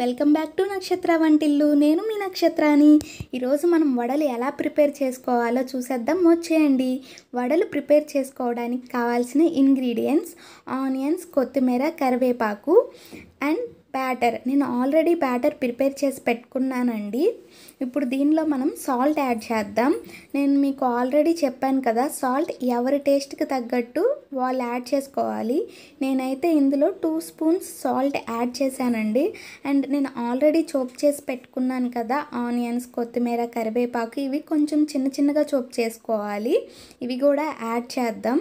welcome back to నక్షత్ర వంటిల్లు నేను మీ నక్షత్రాన్ని ఈరోజు మనం వడలు ఎలా ప్రిపేర్ చేసుకోవాలో చూసేద్దాం వచ్చేయండి వడలు ప్రిపేర్ చేసుకోవడానికి కావాల్సిన ఇంగ్రీడియంట్స్ ఆనియన్స్ కొత్తిమీర కరివేపాకు అండ్ బ్యాటర్ నేను ఆల్రెడీ బ్యాటర్ ప్రిపేర్ చేసి పెట్టుకున్నానండి ఇప్పుడు దీనిలో మనం సాల్ట్ యాడ్ చేద్దాం నేను మీకు ఆల్రెడీ చెప్పాను కదా సాల్ట్ ఎవరి టేస్ట్కి తగ్గట్టు వాళ్ళు యాడ్ చేసుకోవాలి నేనైతే ఇందులో టూ స్పూన్స్ సాల్ట్ యాడ్ చేశానండి అండ్ నేను ఆల్రెడీ చోప్ చేసి పెట్టుకున్నాను కదా ఆనియన్స్ కొత్తిమీర కరివేపాకు ఇవి కొంచెం చిన్న చిన్నగా చోప్ చేసుకోవాలి ఇవి కూడా యాడ్ చేద్దాం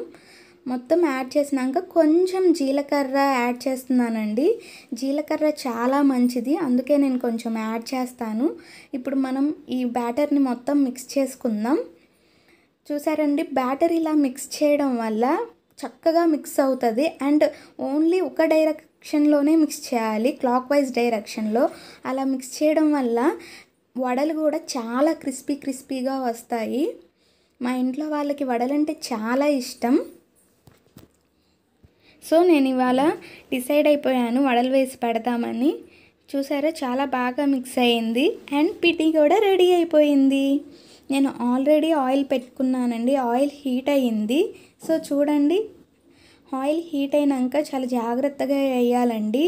మొత్తం యాడ్ చేసినాక కొంచెం జీలకర్ర యాడ్ చేస్తున్నానండి జీలకర్ర చాలా మంచిది అందుకే నేను కొంచెం యాడ్ చేస్తాను ఇప్పుడు మనం ఈ బ్యాటర్ని మొత్తం మిక్స్ చేసుకుందాం చూసారండి బ్యాటర్ ఇలా మిక్స్ చేయడం వల్ల చక్కగా మిక్స్ అవుతుంది అండ్ ఓన్లీ ఒక డైరెక్షన్లోనే మిక్స్ చేయాలి క్లాక్ వైజ్ డైరెక్షన్లో అలా మిక్స్ చేయడం వల్ల వడలు కూడా చాలా క్రిస్పీ క్రిస్పీగా వస్తాయి మా ఇంట్లో వాళ్ళకి వడలంటే చాలా ఇష్టం సో నేను ఇవాళ డిసైడ్ అయిపోయాను వడలు వేసి పెడదామని చూసారా చాలా బాగా మిక్స్ అయ్యింది అండ్ పిటి కూడా రెడీ అయిపోయింది నేను ఆల్రెడీ ఆయిల్ పెట్టుకున్నానండి ఆయిల్ హీట్ అయ్యింది సో చూడండి ఆయిల్ హీట్ అయినాక చాలా జాగ్రత్తగా వేయాలండి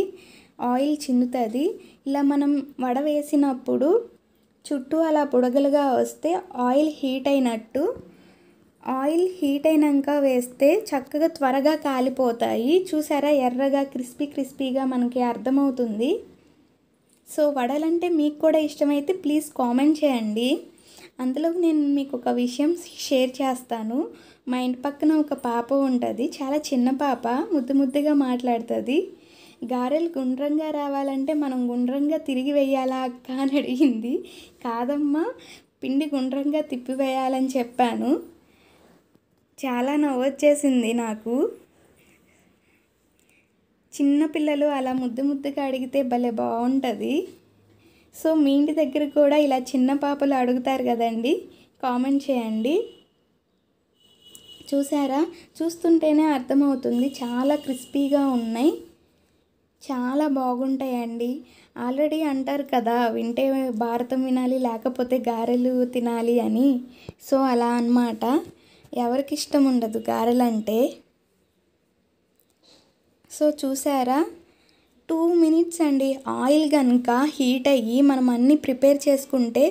ఆయిల్ చిన్నుతుంది ఇలా మనం వడ వేసినప్పుడు చుట్టూ అలా పొడగలుగా వస్తే ఆయిల్ హీట్ అయినట్టు ఆయిల్ హీట్ అయినాక వేస్తే చక్కగా త్వరగా కాలిపోతాయి చూసారా ఎర్రగా క్రిస్పీ క్రిస్పీగా మనకి అర్థమవుతుంది సో వడలంటే మీకు కూడా ఇష్టమైతే ప్లీజ్ కామెంట్ చేయండి అందులో నేను మీకు ఒక విషయం షేర్ చేస్తాను మా ఇంటి పక్కన ఒక పాప ఉంటుంది చాలా చిన్న పాప ముద్దు ముద్దుగా మాట్లాడుతుంది గారెలు గుండ్రంగా రావాలంటే మనం గుండ్రంగా తిరిగి వేయాలా అక్క అని అడిగింది కాదమ్మా పిండి గుండ్రంగా తిప్పివేయాలని చెప్పాను చాలా నవ్వొచ్చేసింది నాకు చిన్నపిల్లలు అలా ముద్దు ముద్దుగా అడిగితే భలే బాగుంటుంది సో మీ ఇంటి దగ్గర కూడా ఇలా చిన్న పాపలు అడుగుతారు కదండి కామెంట్ చేయండి చూసారా చూస్తుంటేనే అర్థమవుతుంది చాలా క్రిస్పీగా ఉన్నాయి చాలా బాగుంటాయండి ఆల్రెడీ అంటారు కదా వింటే భారతం వినాలి లేకపోతే గారెలు తినాలి అని సో అలా అన్నమాట ఎవరికి ఇష్టం ఉండదు గారెలంటే సో చూసారా టూ మినిట్స్ అండి ఆయిల్ కనుక హీట్ అయ్యి మనం అన్నీ ప్రిపేర్ చేసుకుంటే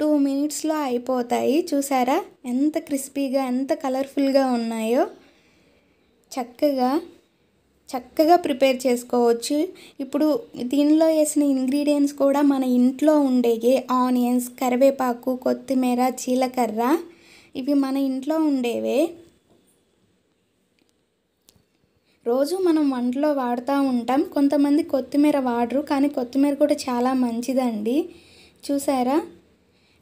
టూ మినిట్స్లో అయిపోతాయి చూసారా ఎంత క్రిస్పీగా ఎంత కలర్ఫుల్గా ఉన్నాయో చక్కగా చక్కగా ప్రిపేర్ చేసుకోవచ్చు ఇప్పుడు దీనిలో వేసిన ఇంగ్రీడియంట్స్ కూడా మన ఇంట్లో ఉండేవి ఆనియన్స్ కరివేపాకు కొత్తిమీర జీలకర్ర ఇవి మన ఇంట్లో ఉండేవే రోజు మనం వంటలో వాడుతూ ఉంటాం కొంతమంది కొత్తిమీర వాడరు కానీ కొత్తిమీర కూడా చాలా మంచిదండి చూసారా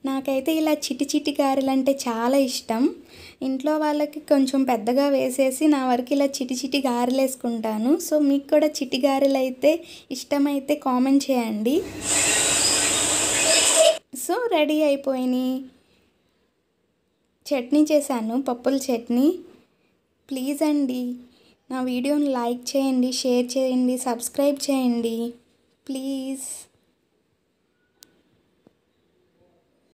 నాకైతే ఇలా చిటి చిటి గారెలు అంటే చాలా ఇష్టం ఇంట్లో వాళ్ళకి కొంచెం పెద్దగా వేసేసి నా వరకు ఇలా చిటి చిటి గారెలు వేసుకుంటాను సో మీకు కూడా చిటి గారెలు అయితే ఇష్టమైతే కామెంట్ చేయండి సో రెడీ అయిపోయినాయి చట్నీ చేశాను పప్పుల చట్నీ ప్లీజ్ అండి నా వీడియోని లైక్ చేయండి షేర్ చేయండి సబ్స్క్రైబ్ చేయండి ప్లీజ్